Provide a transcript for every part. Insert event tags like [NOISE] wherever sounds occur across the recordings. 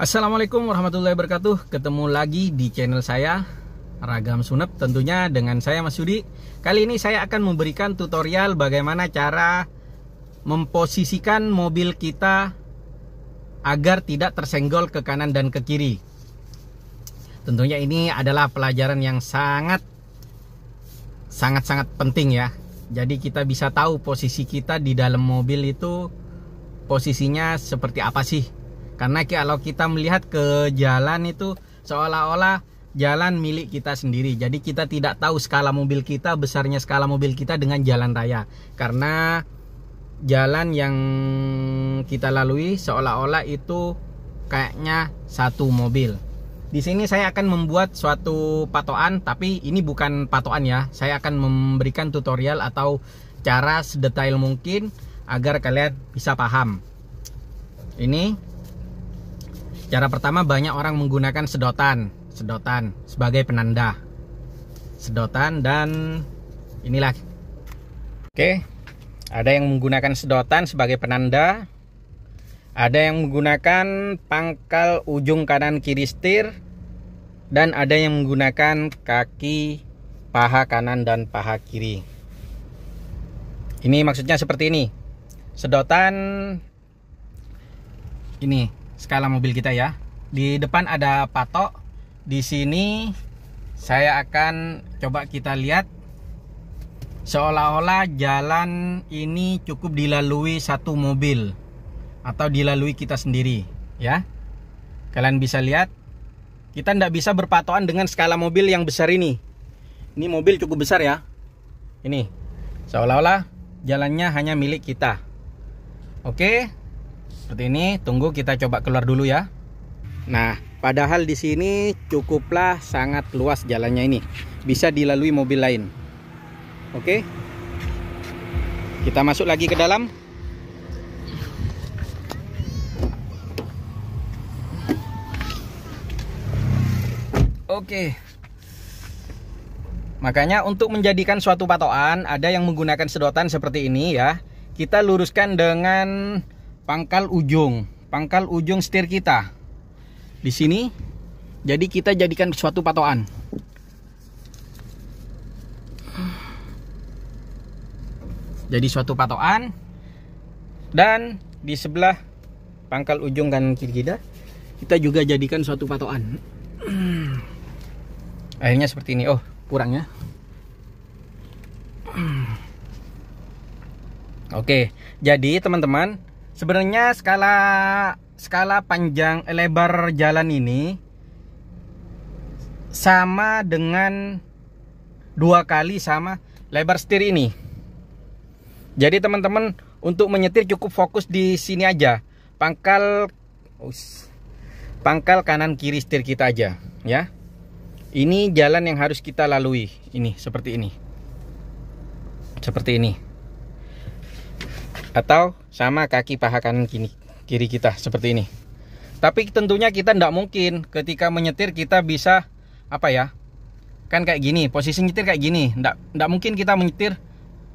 Assalamualaikum warahmatullahi wabarakatuh Ketemu lagi di channel saya Ragam sunep, tentunya dengan saya Mas Yudi Kali ini saya akan memberikan tutorial bagaimana cara Memposisikan mobil kita Agar tidak tersenggol ke kanan dan ke kiri Tentunya ini adalah pelajaran yang sangat Sangat-sangat penting ya Jadi kita bisa tahu posisi kita di dalam mobil itu Posisinya seperti apa sih karena kalau kita melihat ke jalan itu seolah-olah jalan milik kita sendiri. Jadi kita tidak tahu skala mobil kita, besarnya skala mobil kita dengan jalan raya. Karena jalan yang kita lalui seolah-olah itu kayaknya satu mobil. Di sini saya akan membuat suatu patoan tapi ini bukan patoan ya. Saya akan memberikan tutorial atau cara sedetail mungkin agar kalian bisa paham. Ini Cara pertama banyak orang menggunakan sedotan, sedotan sebagai penanda. Sedotan dan inilah. Oke. Ada yang menggunakan sedotan sebagai penanda. Ada yang menggunakan pangkal ujung kanan kiri setir dan ada yang menggunakan kaki paha kanan dan paha kiri. Ini maksudnya seperti ini. Sedotan ini skala mobil kita ya. Di depan ada patok. Di sini saya akan coba kita lihat seolah-olah jalan ini cukup dilalui satu mobil atau dilalui kita sendiri ya. Kalian bisa lihat kita tidak bisa berpatokan dengan skala mobil yang besar ini. Ini mobil cukup besar ya. Ini seolah-olah jalannya hanya milik kita. Oke, seperti ini tunggu kita coba keluar dulu ya nah padahal di sini cukuplah sangat luas jalannya ini bisa dilalui mobil lain oke kita masuk lagi ke dalam Oke. Makanya untuk menjadikan suatu patokan ada yang menggunakan sedotan seperti ini ya. Kita luruskan dengan pangkal ujung pangkal ujung setir kita di sini jadi kita jadikan suatu patokan jadi suatu patokan dan di sebelah pangkal ujung kan kiri kita kita juga jadikan suatu patokan akhirnya seperti ini oh kurang ya. oke jadi teman-teman sebenarnya skala skala panjang eh, lebar jalan ini sama dengan dua kali sama lebar setir ini jadi teman-teman untuk menyetir cukup fokus di sini aja pangkal pangkal kanan kiri setir kita aja ya ini jalan yang harus kita lalui ini seperti ini seperti ini atau sama kaki paha kanan kini kiri kita seperti ini tapi tentunya kita tidak mungkin ketika menyetir kita bisa apa ya kan kayak gini posisi nyetir kayak gini tidak mungkin kita menyetir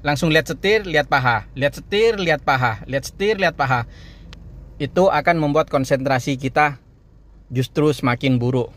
langsung lihat setir lihat paha lihat setir lihat paha lihat setir lihat paha itu akan membuat konsentrasi kita justru semakin buruk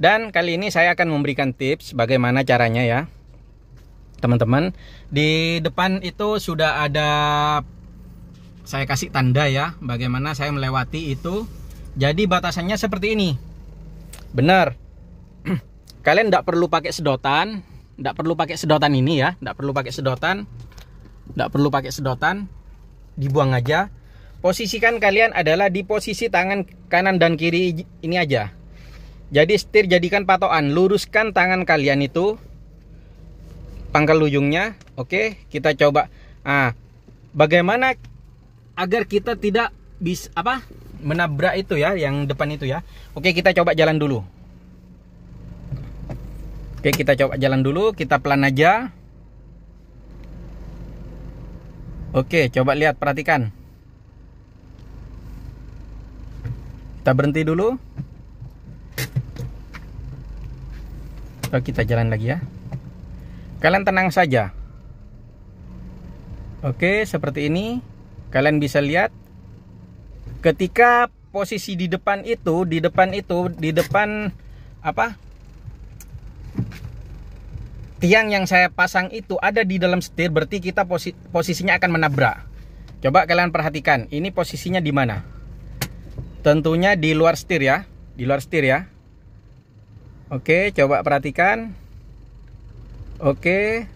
dan kali ini saya akan memberikan tips bagaimana caranya ya teman-teman di depan itu sudah ada saya kasih tanda ya bagaimana saya melewati itu jadi batasannya seperti ini benar [CLEARS THROAT] kalian tidak perlu pakai sedotan tidak perlu pakai sedotan ini ya tidak perlu pakai sedotan tidak perlu pakai sedotan dibuang aja posisikan kalian adalah di posisi tangan kanan dan kiri ini aja jadi setir jadikan patokan luruskan tangan kalian itu pangkal ujungnya oke kita coba ah bagaimana agar kita tidak bis apa menabrak itu ya yang depan itu ya oke kita coba jalan dulu oke kita coba jalan dulu kita pelan aja oke coba lihat perhatikan kita berhenti dulu oke, oh, kita jalan lagi ya kalian tenang saja oke seperti ini Kalian bisa lihat ketika posisi di depan itu, di depan itu, di depan apa? Tiang yang saya pasang itu ada di dalam setir, berarti kita posi posisinya akan menabrak. Coba kalian perhatikan, ini posisinya di mana? Tentunya di luar setir ya, di luar setir ya. Oke, coba perhatikan. Oke,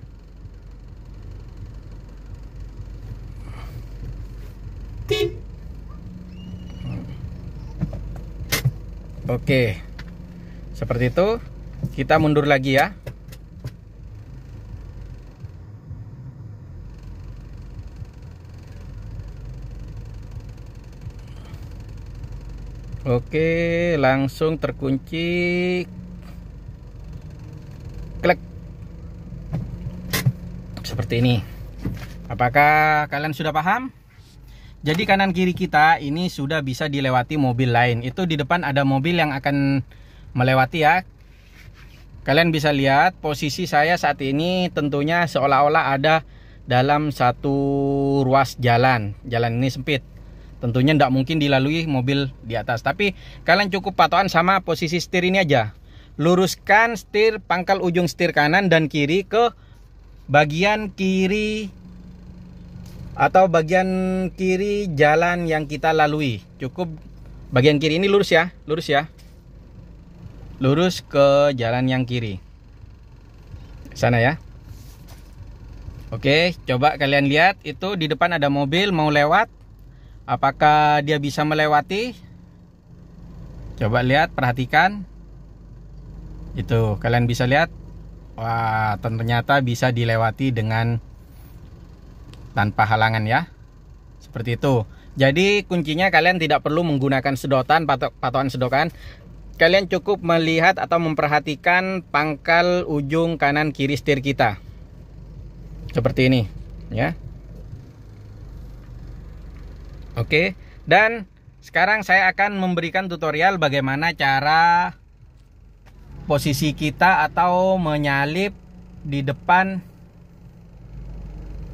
Oke. Seperti itu. Kita mundur lagi ya. Oke, langsung terkunci. Klik. Seperti ini. Apakah kalian sudah paham? Jadi kanan kiri kita ini sudah bisa dilewati mobil lain. Itu di depan ada mobil yang akan melewati ya. Kalian bisa lihat posisi saya saat ini tentunya seolah-olah ada dalam satu ruas jalan. Jalan ini sempit. Tentunya tidak mungkin dilalui mobil di atas. Tapi kalian cukup patokan sama posisi setir ini aja. Luruskan setir pangkal ujung setir kanan dan kiri ke bagian kiri atau bagian kiri jalan yang kita lalui. Cukup bagian kiri ini lurus ya, lurus ya. Lurus ke jalan yang kiri. Sana ya. Oke, coba kalian lihat itu di depan ada mobil mau lewat. Apakah dia bisa melewati? Coba lihat, perhatikan. Itu kalian bisa lihat. Wah, ternyata bisa dilewati dengan tanpa halangan ya seperti itu jadi kuncinya kalian tidak perlu menggunakan sedotan pato patokan sedotan kalian cukup melihat atau memperhatikan pangkal ujung kanan kiri setir kita seperti ini ya oke dan sekarang saya akan memberikan tutorial bagaimana cara posisi kita atau menyalip di depan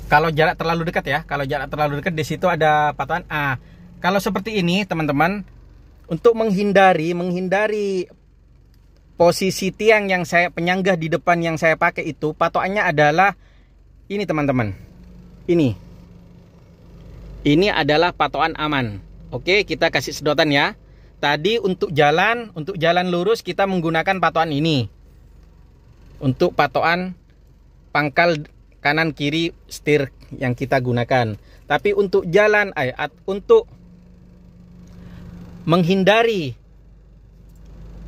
kalau jarak terlalu dekat ya, kalau jarak terlalu dekat di situ ada patahan A. Kalau seperti ini, teman-teman, untuk menghindari menghindari posisi tiang yang saya penyanggah di depan yang saya pakai itu, patokannya adalah ini, teman-teman. Ini. Ini adalah patokan aman. Oke, kita kasih sedotan ya. Tadi untuk jalan, untuk jalan lurus kita menggunakan patokan ini. Untuk patokan pangkal kanan kiri setir yang kita gunakan. Tapi untuk jalan ayat eh, untuk menghindari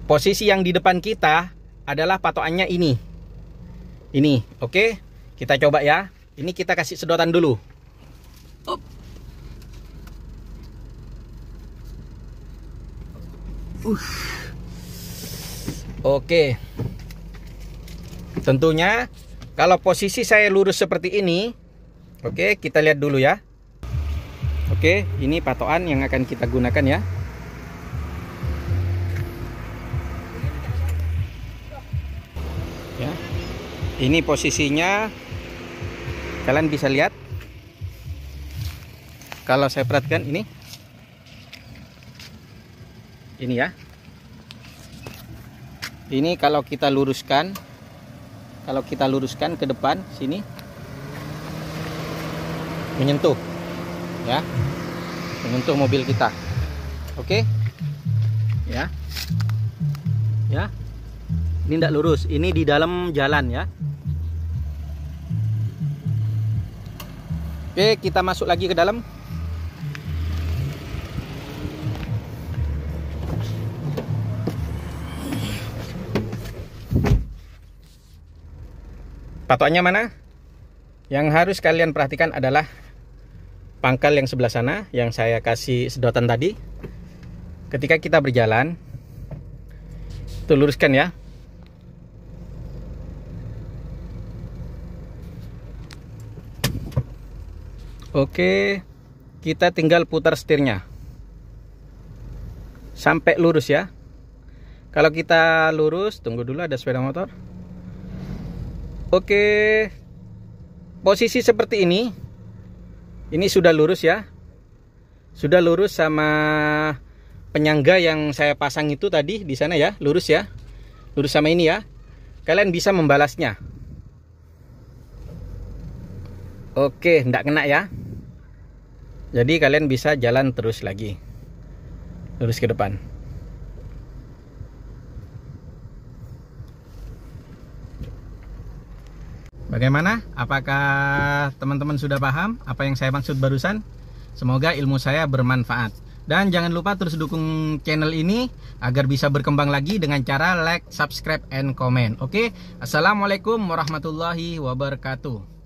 posisi yang di depan kita adalah patokannya ini. Ini, oke? Kita coba ya. Ini kita kasih sedotan dulu. Oke. Tentunya kalau posisi saya lurus seperti ini, oke, okay, kita lihat dulu ya. Oke, okay, ini patokan yang akan kita gunakan ya. Ya. Ini posisinya kalian bisa lihat. Kalau saya perhatikan ini ini ya. Ini kalau kita luruskan kalau kita luruskan ke depan sini menyentuh ya menyentuh mobil kita oke okay? ya ya ini tidak lurus ini di dalam jalan ya oke okay, kita masuk lagi ke dalam patoknya mana? Yang harus kalian perhatikan adalah pangkal yang sebelah sana yang saya kasih sedotan tadi. Ketika kita berjalan, itu luruskan ya. Oke, kita tinggal putar setirnya. Sampai lurus ya. Kalau kita lurus, tunggu dulu ada sepeda motor. Oke, posisi seperti ini, ini sudah lurus ya, sudah lurus sama penyangga yang saya pasang itu tadi di sana ya, lurus ya, lurus sama ini ya. Kalian bisa membalasnya. Oke, tidak kena ya. Jadi kalian bisa jalan terus lagi, lurus ke depan. Bagaimana? Apakah teman-teman sudah paham apa yang saya maksud barusan? Semoga ilmu saya bermanfaat. Dan jangan lupa terus dukung channel ini agar bisa berkembang lagi dengan cara like, subscribe, and comment. Oke, Assalamualaikum warahmatullahi wabarakatuh.